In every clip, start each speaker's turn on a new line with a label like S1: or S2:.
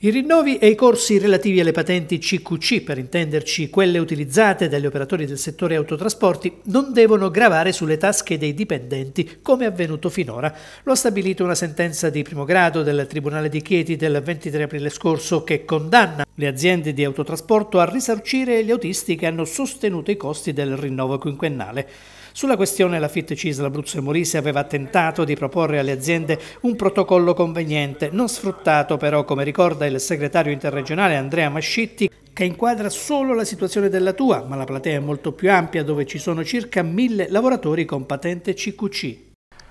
S1: I rinnovi e i corsi relativi alle patenti CQC, per intenderci quelle utilizzate dagli operatori del settore autotrasporti, non devono gravare sulle tasche dei dipendenti, come è avvenuto finora. Lo ha stabilito una sentenza di primo grado del Tribunale di Chieti del 23 aprile scorso che condanna le aziende di autotrasporto a risarcire gli autisti che hanno sostenuto i costi del rinnovo quinquennale. Sulla questione la FIT CIS Labruzzo e Molise aveva tentato di proporre alle aziende un protocollo conveniente, non sfruttato però, come ricorda il segretario interregionale Andrea Mascitti, che inquadra solo la situazione della tua, ma la platea è molto più ampia dove ci sono circa mille lavoratori con patente CQC.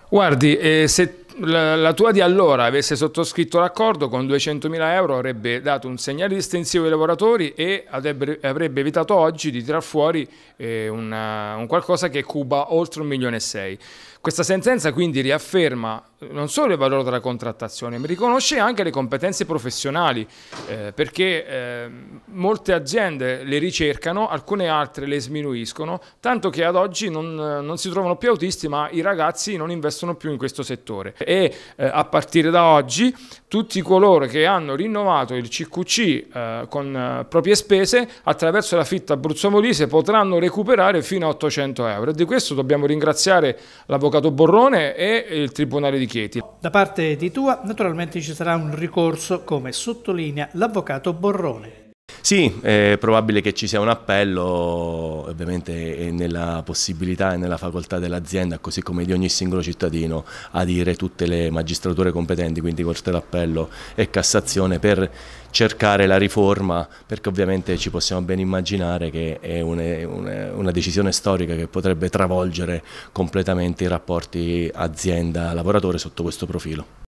S2: Guardi, eh, se la, la tua di allora avesse sottoscritto l'accordo con 200.000 euro avrebbe dato un segnale distensivo ai lavoratori e avrebbe, avrebbe evitato oggi di tirar fuori eh, una, un qualcosa che cuba oltre un milione e 6. Questa sentenza quindi riafferma non solo il valore della contrattazione, ma riconosce anche le competenze professionali, eh, perché eh, molte aziende le ricercano, alcune altre le sminuiscono, tanto che ad oggi non, non, si trovano più autisti, ma i ragazzi non investono più in questo settore. E eh, a partire da oggi tutti coloro che hanno rinnovato il CQC eh, con eh, proprie spese attraverso la fitta Abruzzo Molise potranno recuperare fino a 800 euro. E di questo dobbiamo ringraziare l'avvocato Borrone e il Tribunale di Chinnichietti. Da parte di tua naturalmente ci sarà un
S1: ricorso come sottolinea l'avvocato Borrone.
S3: Sì, è probabile che ci sia un appello, ovviamente è nella possibilità e nella facoltà dell'azienda, così come di ogni singolo cittadino, adire tutte le magistrature competenti, quindi Corte d'Appello e Cassazione, per cercare la riforma, perché ovviamente ci possiamo ben immaginare che è una decisione storica che potrebbe travolgere completamente i rapporti azienda-lavoratore sotto questo profilo.